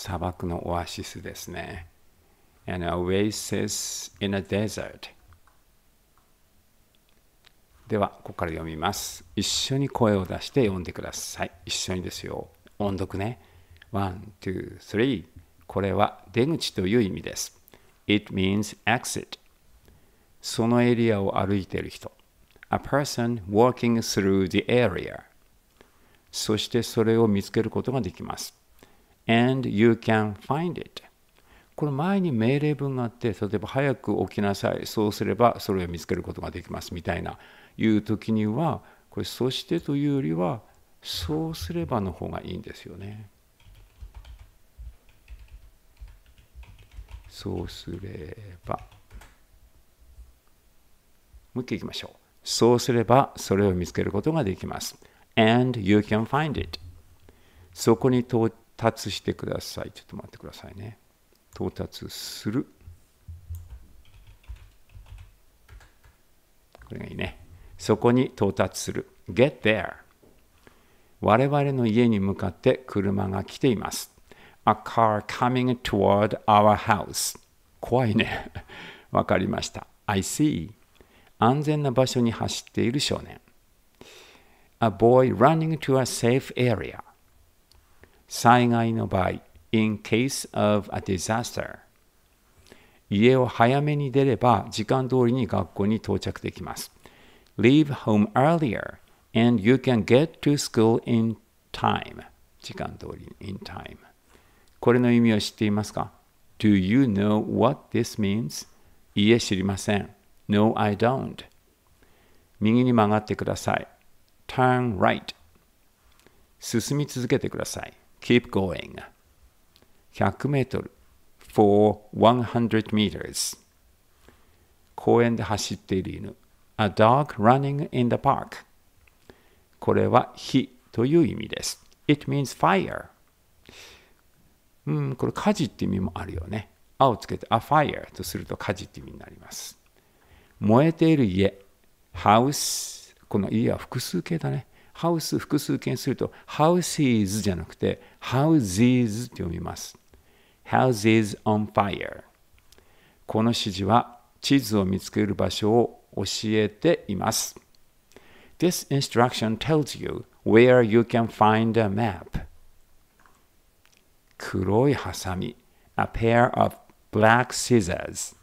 砂漠のオアシスですね。An oasis in a desert. では、ここから読みます。一緒に声を出して読んでください。一緒にですよ。音読ね。One, two, three. これは出口という意味です。It means exit. そのエリアを歩いている人。A person walking through the area. そしてそれを見つけることができます。and you can find it これ前に命令文があって例えば早く起きなさいそうすればそれを見つけることができますみたいないう時にはこれそしてというよりはそうすればの方がいいんですよねそうすればもう一回いきましょうそうすればそれを見つけることができます and you can find it そこに到達してください。ちょっと待ってくださいね。到達する。これがいいね。そこに到達する。get there。我々の家に向かって車が来ています。A car coming toward our house. 怖いね。わかりました。I see. 安全な場所に走っている少年。A boy running to a safe area. 災害の場合、in case of a disaster。家を早めに出れば時間通りに学校に到着できます。Leave home earlier and you can get to school in time. 時間通りに in time。これの意味を知っていますか ?Do you know what this means? いいえ、知りません。No, I don't. 右に曲がってください。Turn right. 進み続けてください。keep going. 100メートル for 100 meters. 公園で走っている犬 a dog running in the park. これは火という意味です。It means fire. うん、これ火事って意味もあるよね。あをつけて a fire とすると火事って意味になります。燃えている家、house。この家は複数形だね。ハウス複数形すると、houses じゃなくて、houses って読みます。houses on fire。この指示は、地図を見つける場所を教えています。This instruction tells you where you can find a map. 黒いハサミ A pair of black scissors